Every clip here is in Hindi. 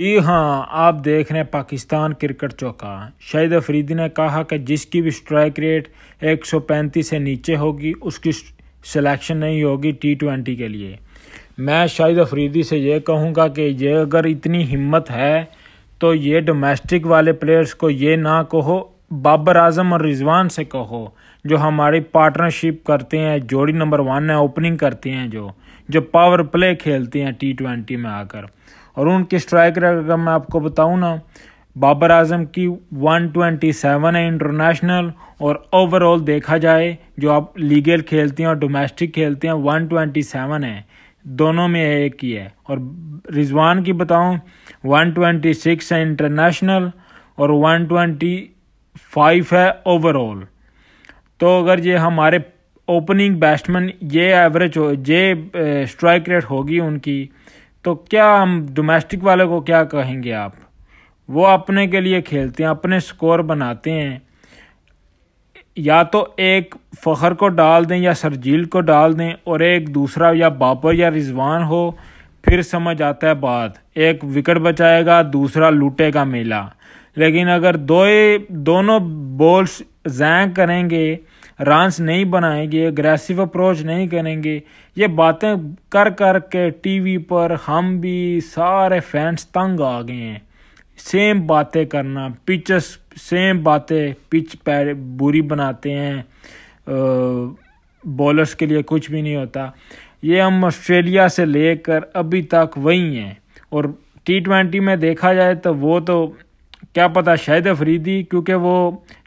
जी हाँ आप देख रहे हैं पाकिस्तान क्रिकेट चौका शाहिद अफरीदी ने कहा कि जिसकी भी स्ट्राइक रेट 135 से नीचे होगी उसकी सिलेक्शन नहीं होगी टी ट्वेंटी के लिए मैं शाहिद अफरीदी से ये कहूँगा कि ये अगर इतनी हिम्मत है तो ये डोमेस्टिक वाले प्लेयर्स को ये ना कहो बाबर आजम और रिजवान से कहो जो हमारी पार्टनरशिप करते हैं जोड़ी नंबर वन है ओपनिंग करते हैं जो जो पावर प्ले खेलते हैं टी ट्वेंटी में आकर और उनके स्ट्राइकर अगर मैं आपको बताऊँ ना बाबर आजम की 127 है इंटरनेशनल और ओवरऑल देखा जाए जो आप लीगल खेलते हैं और डोमेस्टिक खेलते हैं 127 है दोनों में एक ही है और रिजवान की ट्वेंटी 126 है इंटरनेशनल और 125 है ओवरऑल तो अगर ये हमारे ओपनिंग बैट्समैन ये एवरेज हो ये स्ट्राइक रेट होगी उनकी तो क्या हम डोमेस्टिक वाले को क्या कहेंगे आप वो अपने के लिए खेलते हैं अपने स्कोर बनाते हैं या तो एक फ़खर को डाल दें या सरजील को डाल दें और एक दूसरा या बाबर या रिजवान हो फिर समझ आता है बात एक विकेट बचाएगा दूसरा लूटेगा मेला लेकिन अगर दो दोनों बॉल्स जैंग करेंगे रांस नहीं बनाएंगे अग्रेसिव अप्रोच नहीं करेंगे ये बातें कर कर के टीवी पर हम भी सारे फैंस तंग आ गए हैं सेम बातें करना पिचस सेम बातें पिच पैर बुरी बनाते हैं बॉलर्स के लिए कुछ भी नहीं होता ये हम ऑस्ट्रेलिया से लेकर अभी तक वही हैं और टी ट्वेंटी में देखा जाए तो वो तो क्या पता शायद अफरीदी क्योंकि वो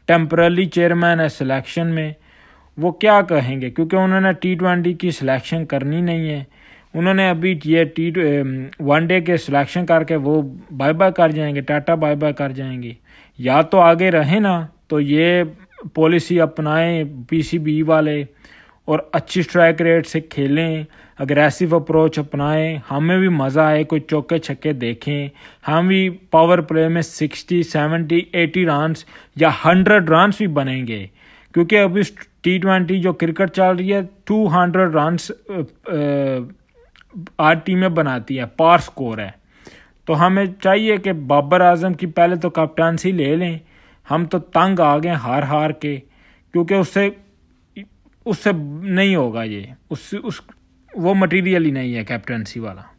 टेम्परली चेयरमैन है सिलेक्शन में वो क्या कहेंगे क्योंकि उन्होंने टी ट्वेंटी की सिलेक्शन करनी नहीं है उन्होंने अभी ये टी वन डे के सिलेक्शन करके वो बाय बाय कर जाएंगे टाटा बाय बाय कर जाएंगे या तो आगे रहें ना तो ये पॉलिसी अपनाएं पीसीबी वाले और अच्छी स्ट्राइक रेट से खेलें अग्रेसिव अप्रोच अपनाएं हमें भी मज़ा आए कोई चौके छक्के देखें हम भी पावर प्ले में सिक्सटी सेवेंटी एटी रन या हंड्रेड रन भी बनेंगे क्योंकि अभी टी ट्वेंटी जो क्रिकेट चल रही है टू हंड्रेड रन आर टीमें बनाती है पार स्कोर है तो हमें चाहिए कि बाबर आजम की पहले तो कप्टानसी ले लें हम तो तंग आ गए हार हार के क्योंकि उससे उससे नहीं होगा ये उस उस वो मटेरियल ही नहीं है कैप्टनसी वाला